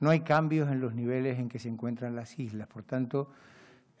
No hay cambios en los niveles en que se encuentran las islas, por tanto,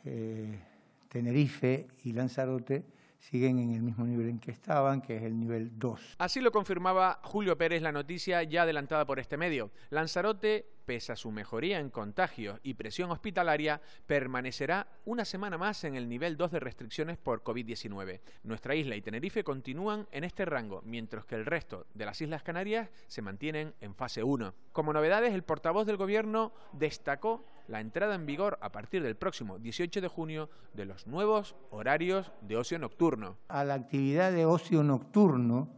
eh, Tenerife y Lanzarote siguen en el mismo nivel en que estaban, que es el nivel 2. Así lo confirmaba Julio Pérez la noticia ya adelantada por este medio. Lanzarote pese a su mejoría en contagios y presión hospitalaria, permanecerá una semana más en el nivel 2 de restricciones por COVID-19. Nuestra isla y Tenerife continúan en este rango, mientras que el resto de las Islas Canarias se mantienen en fase 1. Como novedades, el portavoz del Gobierno destacó la entrada en vigor a partir del próximo 18 de junio de los nuevos horarios de ocio nocturno. A la actividad de ocio nocturno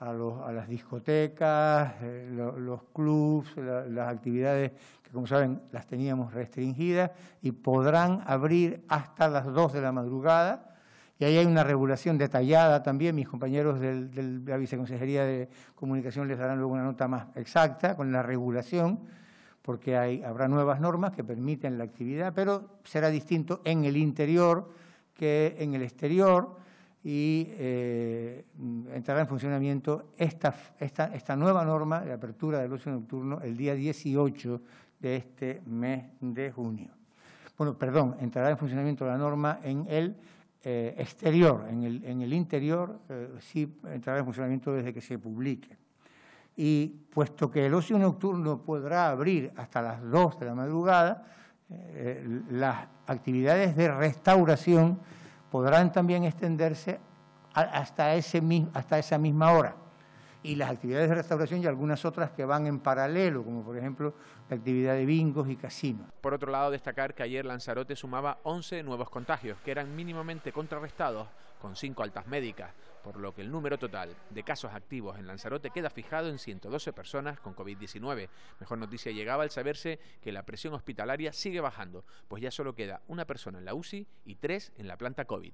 a, las discotecas, eh, los, clubs, las actividades que, como saben, las teníamos restringidas y podrán abrir hasta las 2 de la madrugada. Y ahí hay una regulación detallada también. Mis compañeros de la Viceconsejería de Comunicación les darán luego una nota más exacta con la regulación, porque habrá nuevas normas que permiten la actividad, pero será distinto en el interior que en el exterior y eh, entrará en funcionamiento esta, nueva norma de apertura del ocio nocturno el día 18 de este mes de junio. Bueno, perdón, entrará en funcionamiento la norma en el eh, exterior, en el, interior eh, sí entrará en funcionamiento desde que se publique. Y puesto que el ocio nocturno podrá abrir hasta las 2 de la madrugada, las actividades de restauración podrán también extenderse hasta, hasta esa misma hora y las actividades de restauración y algunas otras que van en paralelo, como por ejemplo la actividad de bingos y casinos. Por otro lado, destacar que ayer Lanzarote sumaba 11 nuevos contagios, que eran mínimamente contrarrestados con 5 altas médicas, por lo que el número total de casos activos en Lanzarote queda fijado en 112 personas con COVID-19. Mejor noticia llegaba al saberse que la presión hospitalaria sigue bajando, pues ya solo queda una persona en la UCI y tres en la planta COVID.